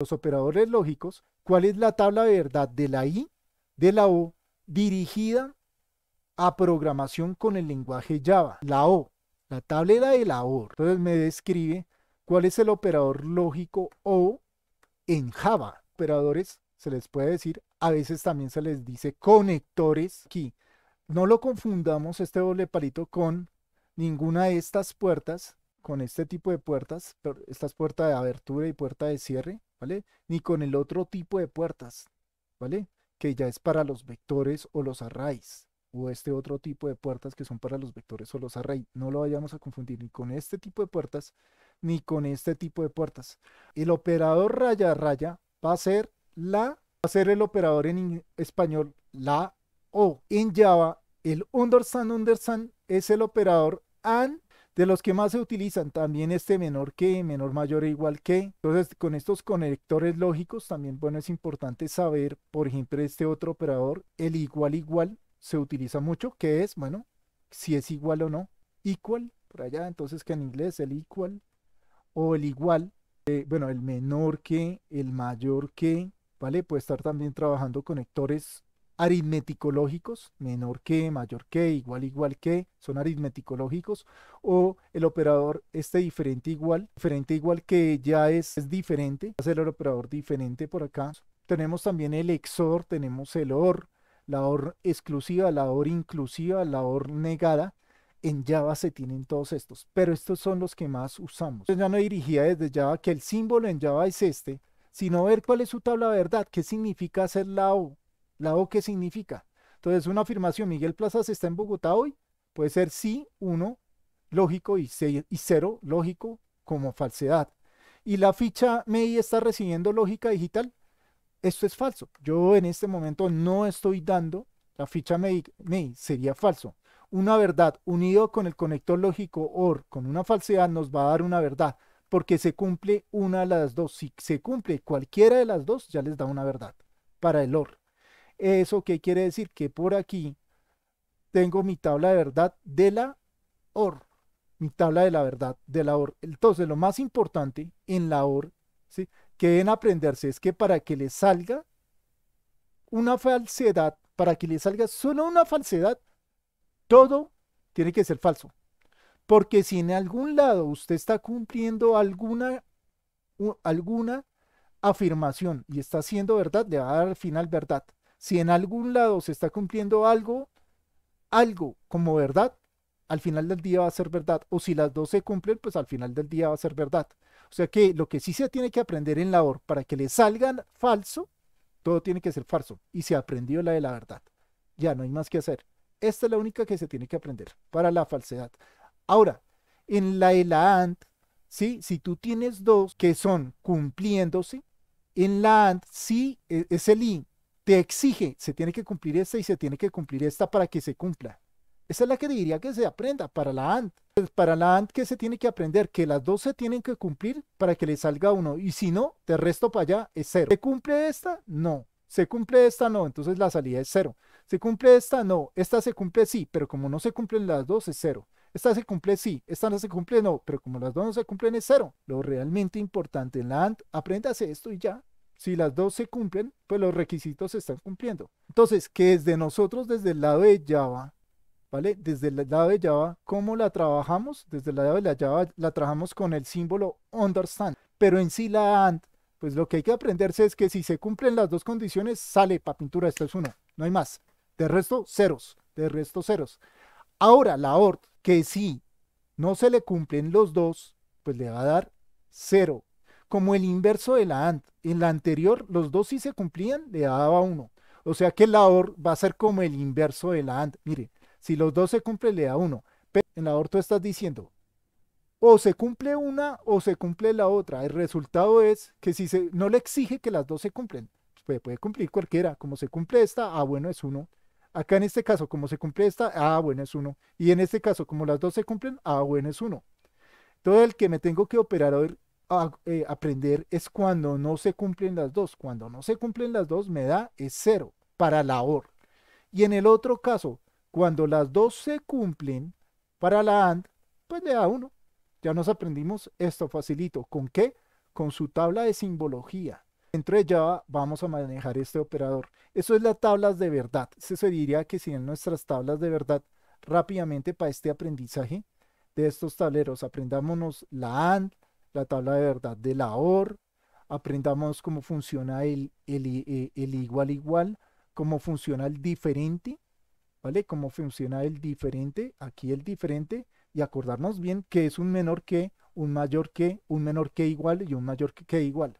los operadores lógicos cuál es la tabla de verdad de la I, de la O, dirigida a programación con el lenguaje Java, la O, la tabla de la o. Entonces me describe cuál es el operador lógico O en Java. Operadores se les puede decir, a veces también se les dice conectores aquí. No lo confundamos este doble palito con ninguna de estas puertas con este tipo de puertas, estas es puerta de abertura y puerta de cierre, ¿vale? Ni con el otro tipo de puertas, ¿vale? Que ya es para los vectores o los arrays, o este otro tipo de puertas que son para los vectores o los arrays. No lo vayamos a confundir ni con este tipo de puertas, ni con este tipo de puertas. El operador raya raya va a ser la, va a ser el operador en español la o. En Java, el understand understand es el operador and de los que más se utilizan también este menor que, menor mayor e igual que. Entonces, con estos conectores lógicos también, bueno, es importante saber, por ejemplo, este otro operador, el igual igual, se utiliza mucho, que es, bueno, si es igual o no, equal, por allá, entonces que en inglés el equal o el igual, eh, bueno, el menor que, el mayor que, ¿vale? Puede estar también trabajando conectores aritmeticológicos, menor que, mayor que, igual, igual que, son aritmeticológicos, o el operador este diferente igual, diferente igual que ya es, es diferente, va a ser el operador diferente por acá. Tenemos también el XOR, tenemos el OR, la OR exclusiva, la OR inclusiva, la OR negada. En Java se tienen todos estos, pero estos son los que más usamos. ya no dirigía desde Java que el símbolo en Java es este, sino ver cuál es su tabla verdad, qué significa hacer la O, ¿La O qué significa? Entonces, una afirmación, Miguel Plazas está en Bogotá hoy, puede ser sí, uno, lógico, y, cero, lógico, como falsedad. Y la ficha MEI está recibiendo lógica digital. Esto es falso. Yo en este momento no estoy dando la ficha MEI, sería falso. Una verdad unido con el conector lógico OR con una falsedad nos va a dar una verdad porque se cumple una de las dos. Si se cumple cualquiera de las dos, ya les da una verdad para el OR. ¿Eso qué quiere decir? Que por aquí tengo mi tabla de verdad de la OR. Mi tabla de la verdad de la OR. Entonces, lo más importante en la OR, ¿sí? que deben aprenderse es que para que le salga una falsedad, para que le salga solo una falsedad, todo tiene que ser falso. Porque si en algún lado usted está cumpliendo alguna, alguna afirmación y está haciendo verdad, le va a dar al final verdad. Si en algún lado se está cumpliendo algo, algo como verdad, al final del día va a ser verdad. O si las dos se cumplen, pues al final del día va a ser verdad. O sea que lo que sí se tiene que aprender en la or para que le salgan falso, todo tiene que ser falso. Y se aprendió la de la verdad. Ya no hay más que hacer. Esta es la única que se tiene que aprender para la falsedad. Ahora, en la de la AND, ¿sí? si tú tienes dos que son cumpliéndose, en la AND sí e, es el IN te exige, se tiene que cumplir esta y se tiene que cumplir esta para que se cumpla. Esa es la que diría que se aprenda para la ANT. Pues, para la ANT, que se tiene que aprender? Que las dos se tienen que cumplir para que le salga uno. Y si no, te resto para allá es cero. ¿Se cumple esta? No. ¿Se cumple esta? No. Entonces la salida es cero. ¿Se cumple esta? No. Esta se cumple sí, pero como no se cumplen las dos es cero. Esta se cumple sí, esta no se cumple no, pero como las dos no se cumplen es cero. Lo realmente importante en la ANT, apréndase esto y ya. Si las dos se cumplen, pues los requisitos se están cumpliendo. Entonces, que desde nosotros, desde el lado de Java, ¿vale? Desde el lado de Java, ¿cómo la trabajamos? Desde el lado de la Java la trabajamos con el símbolo understand, pero en sí la AND, pues lo que hay que aprenderse es que si se cumplen las dos condiciones, sale para pintura, esto es uno, no hay más. De resto, ceros, de resto, ceros. Ahora, la ORT, que si no se le cumplen los dos, pues le va a dar cero como el inverso de la AND. En la anterior, los dos sí se cumplían, le daba uno. O sea que el OR va a ser como el inverso de la AND. Mire, si los dos se cumplen, le da uno. Pero en la OR tú estás diciendo, o se cumple una o se cumple la otra. El resultado es que si se, no le exige que las dos se cumplen, puede cumplir cualquiera. Como se cumple esta, a ah, bueno, es uno. Acá en este caso, como se cumple esta, a ah, bueno, es uno. Y en este caso, como las dos se cumplen, a ah, bueno, es uno. Todo el que me tengo que operar hoy a, eh, aprender es cuando no se cumplen las dos. Cuando no se cumplen las dos, me da es cero para la OR. Y en el otro caso, cuando las dos se cumplen para la AND, pues le da uno. Ya nos aprendimos esto facilito. ¿Con qué? Con su tabla de simbología. Dentro de Java vamos a manejar este operador. Eso es la tablas de verdad. Eso se diría que si en nuestras tablas de verdad rápidamente para este aprendizaje de estos tableros. Aprendámonos la AND, la tabla de verdad de la OR, aprendamos cómo funciona el, el, e, igual igual, cómo funciona el diferente, ¿vale? Cómo funciona el diferente, aquí el diferente, y acordarnos bien que es un menor que, un mayor que, un menor que igual y un mayor que igual,